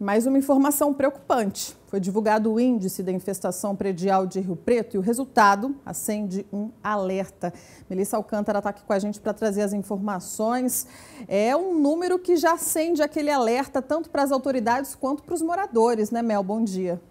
Mais uma informação preocupante. Foi divulgado o índice da infestação predial de Rio Preto e o resultado acende um alerta. Melissa Alcântara está aqui com a gente para trazer as informações. É um número que já acende aquele alerta tanto para as autoridades quanto para os moradores, né, Mel? Bom dia.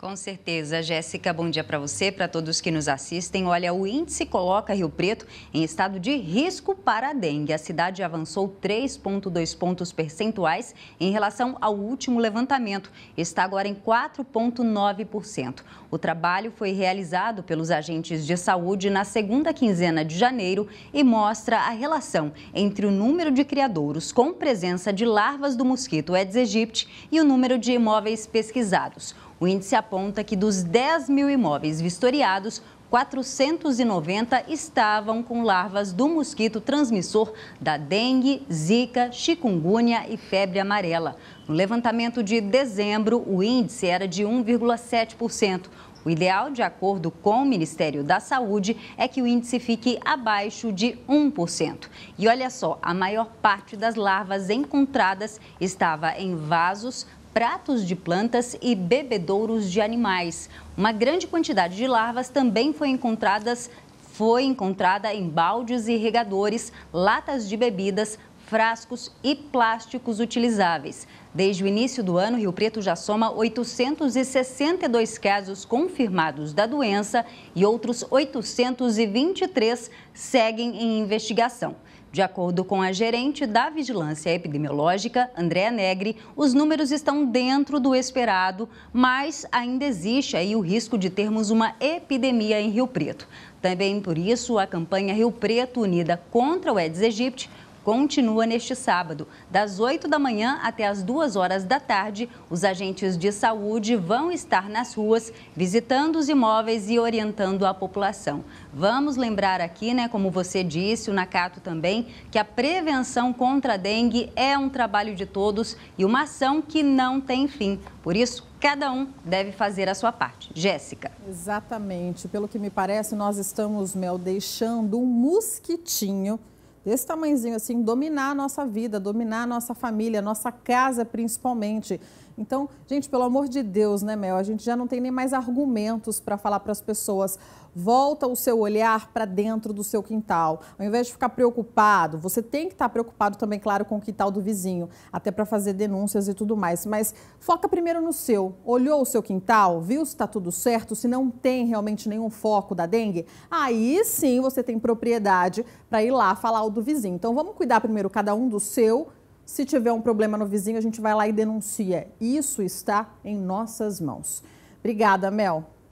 Com certeza, Jéssica, bom dia para você, para todos que nos assistem. Olha, o índice coloca Rio Preto em estado de risco para a dengue. A cidade avançou 3,2 pontos percentuais em relação ao último levantamento. Está agora em 4,9%. O trabalho foi realizado pelos agentes de saúde na segunda quinzena de janeiro e mostra a relação entre o número de criadouros com presença de larvas do mosquito Aedes aegypti e o número de imóveis pesquisados. O índice aponta que dos 10 mil imóveis vistoriados, 490 estavam com larvas do mosquito transmissor da dengue, zika, chikungunya e febre amarela. No levantamento de dezembro, o índice era de 1,7%. O ideal, de acordo com o Ministério da Saúde, é que o índice fique abaixo de 1%. E olha só, a maior parte das larvas encontradas estava em vasos, pratos de plantas e bebedouros de animais. Uma grande quantidade de larvas também foi encontradas foi encontrada em baldes e regadores, latas de bebidas, frascos e plásticos utilizáveis. Desde o início do ano, Rio Preto já soma 862 casos confirmados da doença e outros 823 seguem em investigação. De acordo com a gerente da Vigilância Epidemiológica, Andréa Negre, os números estão dentro do esperado, mas ainda existe aí o risco de termos uma epidemia em Rio Preto. Também por isso, a campanha Rio Preto Unida contra o Aedes aegypti continua neste sábado. Das 8 da manhã até as 2 horas da tarde, os agentes de saúde vão estar nas ruas visitando os imóveis e orientando a população. Vamos lembrar aqui, né, como você disse, o Nakato também, que a prevenção contra a dengue é um trabalho de todos e uma ação que não tem fim. Por isso, cada um deve fazer a sua parte. Jéssica. Exatamente. Pelo que me parece, nós estamos, Mel, deixando um mosquitinho desse tamanhozinho assim, dominar a nossa vida, dominar a nossa família, a nossa casa principalmente. Então, gente, pelo amor de Deus, né, Mel? A gente já não tem nem mais argumentos para falar para as pessoas. Volta o seu olhar para dentro do seu quintal. Ao invés de ficar preocupado, você tem que estar tá preocupado também, claro, com o quintal do vizinho, até para fazer denúncias e tudo mais. Mas foca primeiro no seu. Olhou o seu quintal, viu se está tudo certo, se não tem realmente nenhum foco da dengue? Aí sim você tem propriedade para ir lá falar mal do vizinho. Então vamos cuidar primeiro cada um do seu. Se tiver um problema no vizinho, a gente vai lá e denuncia. Isso está em nossas mãos. Obrigada, Mel.